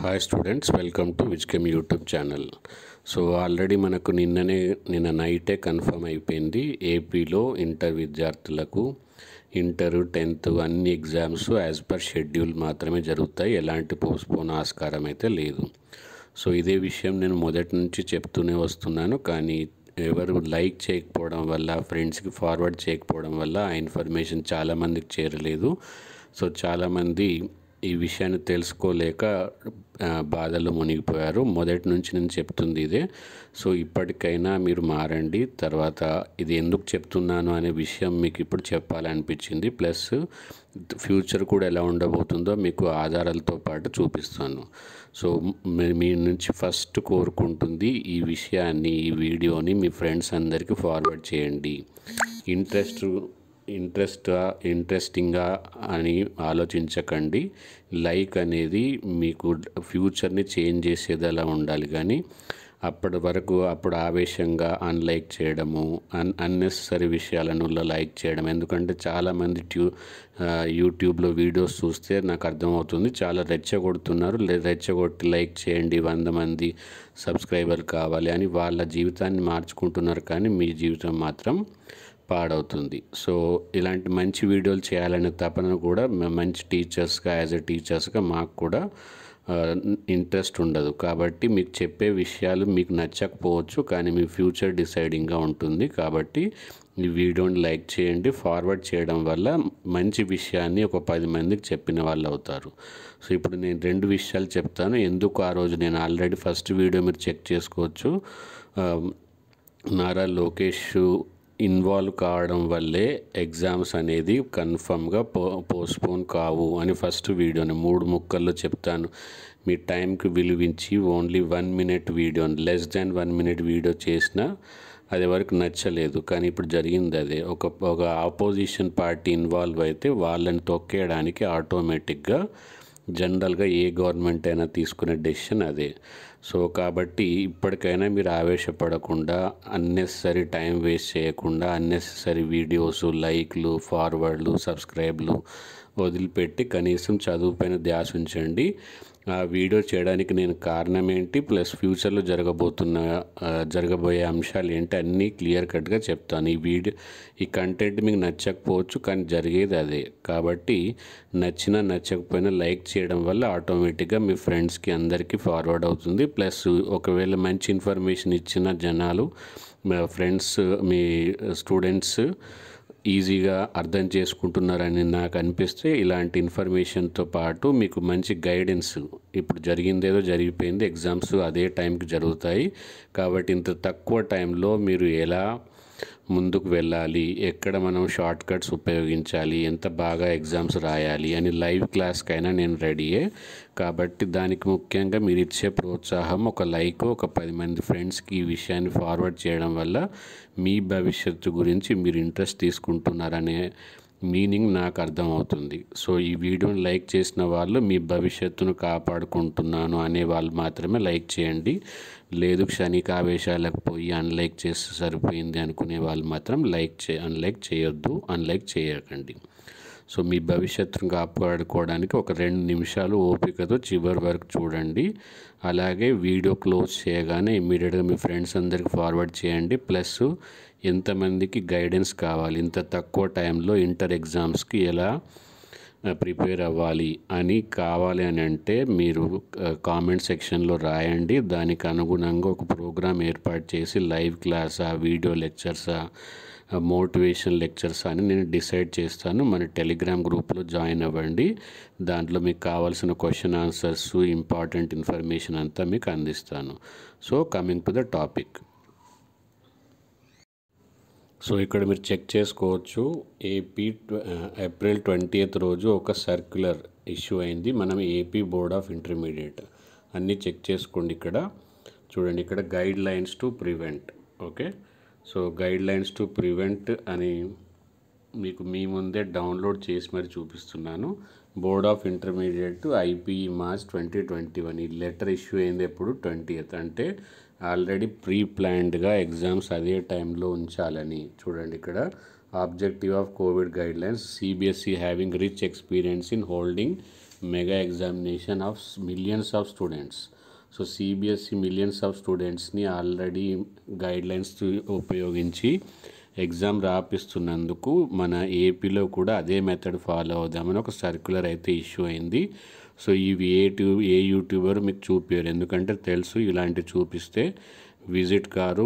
hi students welcome to విజ్కెమ్ YouTube channel so already మనకు నిన్ననే నిన్న నైటే కన్ఫర్మ్ అయిపోయింది ఏపీలో ఇంటర్ విద్యార్థులకు ఇంటర్ టెన్త్ అన్ని ఎగ్జామ్స్ యాజ్ పర్ షెడ్యూల్ మాత్రమే జరుగుతాయి ఎలాంటి పోస్ట్పోన్ ఆస్కారం అయితే లేదు సో ఇదే విషయం నేను మొదటి నుంచి చెప్తూనే వస్తున్నాను కానీ ఎవరు లైక్ చేయకపోవడం వల్ల ఫ్రెండ్స్కి ఫార్వర్డ్ చేయకపోవడం వల్ల ఆ ఇన్ఫర్మేషన్ చాలామందికి చేరలేదు సో చాలామంది ఈ విషయాన్ని తెలుసుకోలేక బాధలు మునిగిపోయారు మొదటి నుంచి నేను చెప్తుంది ఇదే సో ఇప్పటికైనా మీరు మారండి తర్వాత ఇది ఎందుకు చెప్తున్నాను అనే విషయం మీకు ఇప్పుడు చెప్పాలనిపించింది ప్లస్ ఫ్యూచర్ కూడా ఎలా ఉండబోతుందో మీకు ఆధారాలతో పాటు చూపిస్తాను సో మీ నుంచి ఫస్ట్ కోరుకుంటుంది ఈ విషయాన్ని ఈ వీడియోని మీ ఫ్రెండ్స్ అందరికీ ఫార్వర్డ్ చేయండి ఇంట్రెస్ట్ ఇంట్రెస్ట్ ఇంట్రెస్టింగ్గా అని ఆలోచించకండి లైక్ అనేది మీకు ఫ్యూచర్ని చేంజ్ చేసేదలా ఉండాలి కానీ అప్పటి వరకు అప్పుడు ఆవేశంగా అన్లైక్ చేయడము అన్ అన్నెసరీ విషయాలను లైక్ చేయడం ఎందుకంటే చాలామంది ట్యూ యూట్యూబ్లో వీడియోస్ చూస్తే నాకు అర్థమవుతుంది చాలా రెచ్చగొడుతున్నారు రెచ్చగొట్టి లైక్ చేయండి వంద మంది సబ్స్క్రైబర్ కావాలి అని వాళ్ళ జీవితాన్ని మార్చుకుంటున్నారు కానీ మీ జీవితం మాత్రం పాడవుతుంది సో ఇలాంటి మంచి వీడియోలు చేయాలనే తపన కూడా మంచి టీచర్స్గా యాజ్ ఎ టీచర్స్గా మాకు కూడా ఇంట్రెస్ట్ ఉండదు కాబట్టి మీకు చెప్పే విషయాలు మీకు నచ్చకపోవచ్చు కానీ మీ ఫ్యూచర్ డిసైడింగ్గా ఉంటుంది కాబట్టి ఈ వీడియోని లైక్ చేయండి ఫార్వర్డ్ చేయడం వల్ల మంచి విషయాన్ని ఒక పది మందికి చెప్పిన వాళ్ళు అవుతారు సో ఇప్పుడు నేను రెండు విషయాలు చెప్తాను ఎందుకు ఆ రోజు నేను ఆల్రెడీ ఫస్ట్ వీడియో మీరు చెక్ చేసుకోవచ్చు నారా లోకేష్ ఇన్వాల్వ్ కావడం వల్లే ఎగ్జామ్స్ అనేది కన్ఫర్మ్గా పో పోస్ట్పోన్ కావు అని ఫస్ట్ వీడియోని మూడు ముక్కల్లో చెప్తాను మీ టైంకి విలువించి only one minute video less than one minute video చేసినా అది వరకు నచ్చలేదు కానీ ఇప్పుడు జరిగింది అదే ఒక ఒక ఆపోజిషన్ పార్టీ ఇన్వాల్వ్ అయితే వాళ్ళని తొక్కేయడానికి ఆటోమేటిక్గా జనరల్గా ఏ గవర్నమెంట్ అయినా తీసుకునే డెసిషన్ అదే సో కాబట్టి ఇప్పటికైనా మీరు ఆవేశపడకుండా అన్నెసరీ టైం వేస్ట్ చేయకుండా అన్నెసరీ వీడియోస్ లైక్లు ఫార్వర్డ్లు సబ్స్క్రైబ్లు వదిలిపెట్టి కనీసం చదువుపైన ధ్యాస ఉంచండి ఆ వీడియో చేయడానికి నేను కారణం ఏంటి ప్లస్ ఫ్యూచర్లో జరగబోతున్న జరగబోయే అంశాలు ఏంటి అన్నీ క్లియర్ కట్గా చెప్తాను ఈ వీడియో ఈ కంటెంట్ మీకు నచ్చకపోవచ్చు కానీ జరిగేది అదే కాబట్టి నచ్చినా నచ్చకపోయినా లైక్ చేయడం వల్ల ఆటోమేటిక్గా మీ ఫ్రెండ్స్కి అందరికీ ఫార్వర్డ్ అవుతుంది ప్లస్ ఒకవేళ మంచి ఇన్ఫర్మేషన్ ఇచ్చిన జనాలు ఫ్రెండ్స్ మీ స్టూడెంట్స్ ఈజీగా అర్థం చేసుకుంటున్నారని నాకు అనిపిస్తే ఇలాంటి ఇన్ఫర్మేషన్తో పాటు మీకు మంచి గైడెన్స్ ఇప్పుడు జరిగిందేదో జరిగిపోయింది ఎగ్జామ్స్ అదే టైంకి జరుగుతాయి కాబట్టి ఇంత తక్కువ టైంలో మీరు ఎలా ముందుకు వెళ్ళాలి ఎక్కడ మనం షార్ట్ కట్స్ ఉపయోగించాలి ఎంత బాగా ఎగ్జామ్స్ రాయాలి అని లైవ్ క్లాస్కైనా నేను రెడీయే కాబట్టి దానికి ముఖ్యంగా మీరు ఇచ్చే ప్రోత్సాహం ఒక లైక్ ఒక పది మంది ఫ్రెండ్స్కి ఈ విషయాన్ని ఫార్వర్డ్ చేయడం వల్ల మీ భవిష్యత్తు గురించి మీరు ఇంట్రెస్ట్ తీసుకుంటున్నారనే మీనింగ్ నాకు అర్థమవుతుంది సో ఈ వీడియోని లైక్ చేసిన వాళ్ళు మీ భవిష్యత్తును కాపాడుకుంటున్నాను అనే వాళ్ళు మాత్రమే లైక్ చేయండి లేదు క్షణిక ఆవేశాలకు పోయి అన్లైక్ చేస్తే సరిపోయింది అనుకునే వాళ్ళు మాత్రం లైక్ చే అన్లైక్ చేయొద్దు అన్లైక్ చేయకండి సో మీ భవిష్యత్తును కాపాడుకోవడానికి ఒక రెండు నిమిషాలు ఓపికతో చివరి వరకు చూడండి అలాగే వీడియో క్లోజ్ చేయగానే ఇమీడియట్గా మీ ఫ్రెండ్స్ అందరికి ఫార్వర్డ్ చేయండి ప్లస్ ఎంతమందికి గైడెన్స్ కావాలి ఇంత తక్కువ టైంలో ఇంటర్ ఎగ్జామ్స్కి ఎలా ప్రిపేర్ అవ్వాలి అని కావాలి అని అంటే మీరు కామెంట్ సెక్షన్లో రాయండి దానికి అనుగుణంగా ఒక ప్రోగ్రామ్ ఏర్పాటు చేసి లైవ్ క్లాసా వీడియో లెక్చర్సా మోటివేషన్ లెక్చర్స్ అని నేను డిసైడ్ చేస్తాను మన టెలిగ్రామ్ గ్రూప్లో జాయిన్ అవ్వండి దాంట్లో మీకు కావాల్సిన క్వశ్చన్ ఆన్సర్స్ ఇంపార్టెంట్ ఇన్ఫర్మేషన్ అంతా మీకు అందిస్తాను so coming to the topic so ఇక్కడ మీరు చెక్ చేసుకోవచ్చు ఏపీ ఏప్రిల్ ట్వంటీ ఎయిత్ రోజు ఒక సర్క్యులర్ ఇష్యూ అయింది మనం ఏపీ బోర్డ్ ఆఫ్ ఇంటర్మీడియట్ అన్నీ చెక్ చేసుకోండి ఇక్కడ చూడండి ఇక్కడ guidelines to prevent okay so guidelines to prevent అని మీకు మీ ముందే డౌన్లోడ్ చేసి మరి చూపిస్తున్నాను board of intermediate IPE March twenty twenty one ఈ లెటర్ ఇష్యూ అయింది ఎప్పుడు ట్వంటీ అంటే ఆల్రెడీ ప్రీ ప్లాన్డ్గా ఎగ్జామ్స్ అదే టైంలో ఉంచాలని చూడండి ఇక్కడ objective of Covid guidelines CBSE having rich experience in holding mega examination of millions of students so CBSE millions of స్టూడెంట్స్ని ఆల్రెడీ గైడ్లైన్స్ ఉపయోగించి ఎగ్జామ్ రాపిస్తున్నందుకు మన ఏపీలో కూడా అదే మెథడ్ ఫాలో అవుదామని ఒక సర్క్యులర్ అయితే ఇష్యూ అయింది సో ఇవి ఏ ట్యూ ఏ యూట్యూబర్ మీకు చూపారు ఎందుకంటే తెలుసు ఇలాంటి చూపిస్తే విజిట్ కారు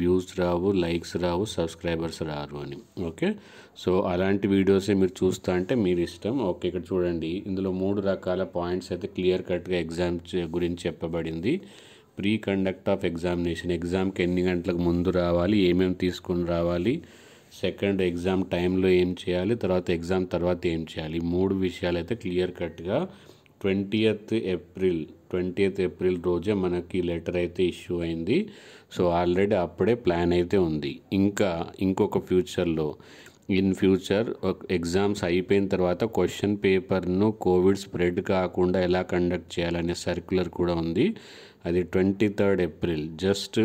వ్యూస్ రావు లైక్స్ రావు సబ్స్క్రైబర్స్ రారు అని ఓకే సో అలాంటి వీడియోసే మీరు చూస్తా అంటే మీరు ఇష్టం ఓకే ఇక్కడ చూడండి ఇందులో మూడు రకాల పాయింట్స్ అయితే క్లియర్ కట్గా ఎగ్జామ్ గురించి చెప్పబడింది ప్రీ కండక్ట్ ఆఫ్ ఎగ్జామినేషన్ ఎగ్జామ్కి ఎన్ని గంటలకు ముందు రావాలి ఏమేమి తీసుకుని రావాలి సెకండ్ ఎగ్జామ్ టైంలో ఏం చేయాలి తర్వాత ఎగ్జామ్ తర్వాత ఏం చేయాలి మూడు విషయాలు అయితే క్లియర్ కట్గా ట్వంటీయత్ ఏప్రిల్ ట్వంటీయత్ ఏప్రిల్ రోజే మనకి లెటర్ అయితే ఇష్యూ అయింది సో ఆల్రెడీ అప్పుడే ప్లాన్ అయితే ఉంది ఇంకా ఇంకొక ఫ్యూచర్లో ఇన్ ఫ్యూచర్ ఎగ్జామ్స్ అయిపోయిన తర్వాత క్వశ్చన్ పేపర్ను కోవిడ్ స్ప్రెడ్ కాకుండా ఎలా కండక్ట్ చేయాలనే సర్క్యులర్ కూడా ఉంది అది twenty third April just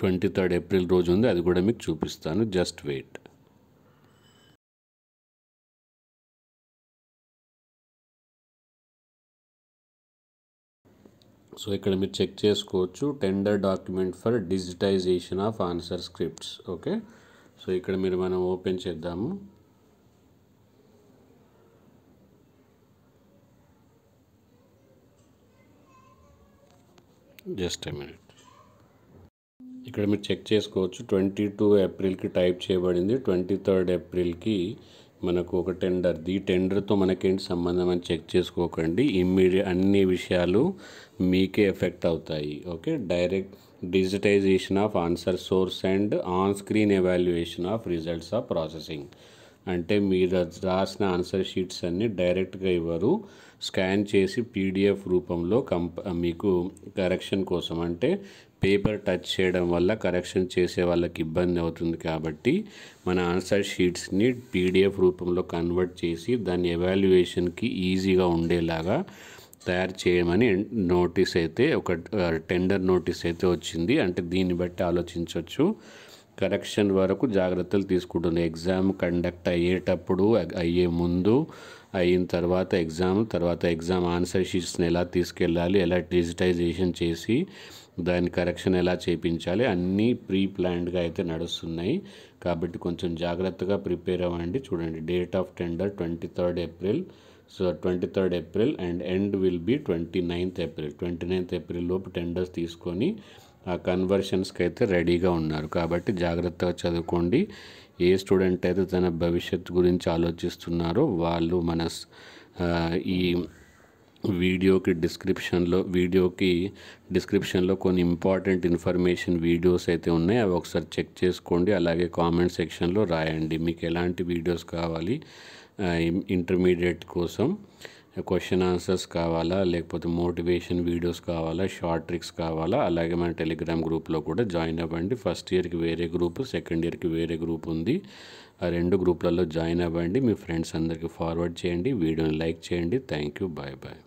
twenty third April రోజు ఉంది అది కూడా మీకు చూపిస్తాను జస్ట్ వెయిట్ సో ఇక్కడ మీరు చెక్ చేసుకోవచ్చు tender document for digitization of answer scripts okay so ఇక్కడ మీరు మనం ఓపెన్ చేద్దాము జస్ట్ ఎ మినిట్ ఇక్కడ మీరు చెక్ చేసుకోవచ్చు ట్వంటీ టూ ఏప్రిల్కి టైప్ చేయబడింది ట్వంటీ థర్డ్ ఏప్రిల్కి మనకు ఒక టెండర్ ఈ టెండర్తో మనకేంటి సంబంధం అని చెక్ చేసుకోకండి ఇమ్మీడియట్ అన్ని విషయాలు మీకే ఎఫెక్ట్ అవుతాయి okay direct digitization of answer source and on screen evaluation of results of processing అంటే మీరు రాసిన ఆన్సర్ షీట్స్ అన్నీ డైరెక్ట్గా ఇవ్వరు స్కాన్ చేసి పీడిఎఫ్ రూపంలో కంప మీకు కరెక్షన్ కోసం అంటే పేపర్ టచ్ చేయడం వల్ల కరెక్షన్ చేసే వాళ్ళకి ఇబ్బంది అవుతుంది కాబట్టి మన ఆన్సర్ షీట్స్ని పీడిఎఫ్ రూపంలో కన్వర్ట్ చేసి దాని ఎవాల్యుయేషన్కి ఈజీగా ఉండేలాగా తయారు చేయమని నోటీస్ అయితే ఒక టెండర్ నోటీస్ అయితే వచ్చింది అంటే దీన్ని బట్టి ఆలోచించవచ్చు కరెక్షన్ వరకు జాగ్రత్తలు తీసుకుంటుంది ఎగ్జామ్ కండక్ట్ అయ్యేటప్పుడు అయ్యే ముందు అయిన తర్వాత ఎగ్జామ్ తర్వాత ఎగ్జామ్ ఆన్సర్ షీట్స్ని ఎలా తీసుకెళ్ళాలి ఎలా డిజిటైజేషన్ చేసి దాని కరెక్షన్ ఎలా చేయించాలి అన్నీ ప్రీ ప్లాన్డ్గా అయితే నడుస్తున్నాయి కాబట్టి కొంచెం జాగ్రత్తగా ప్రిపేర్ అవ్వండి చూడండి date of tender twenty third April so twenty third April and end will be twenty ninth April twenty ninth April లోపు టెండర్స్ తీసుకొని ఆ కన్వర్షన్స్కి అయితే రెడీగా ఉన్నారు కాబట్టి జాగ్రత్తగా చదువుకోండి ఏ స్టూడెంట్ అయితే తన భవిష్యత్తు గురించి ఆలోచిస్తున్నారో వాళ్ళు మన ఈ వీడియోకి డిస్క్రిప్షన్లో వీడియోకి డిస్క్రిప్షన్లో కొన్ని ఇంపార్టెంట్ ఇన్ఫర్మేషన్ వీడియోస్ అయితే ఉన్నాయి అవి ఒకసారి చెక్ చేసుకోండి అలాగే కామెంట్ సెక్షన్లో రాయండి మీకు ఎలాంటి వీడియోస్ కావాలి ఇంటర్మీడియట్ కోసం క్వశ్చన్ ఆన్సర్స్ కావాలా లేకపోతే మోటివేషన్ వీడియోస్ కావాలా షార్ట్ ట్రిక్స్ కావాలా అలాగే మన టెలిగ్రామ్ గ్రూప్లో కూడా జాయిన్ అవ్వండి ఫస్ట్ ఇయర్కి వేరే గ్రూప్ సెకండ్ ఇయర్కి వేరే గ్రూప్ ఉంది ఆ రెండు గ్రూప్లలో జాయిన్ అవ్వండి మీ ఫ్రెండ్స్ అందరికీ ఫార్వర్డ్ చేయండి వీడియోని లైక్ చేయండి థ్యాంక్ యూ బాయ్ బాయ్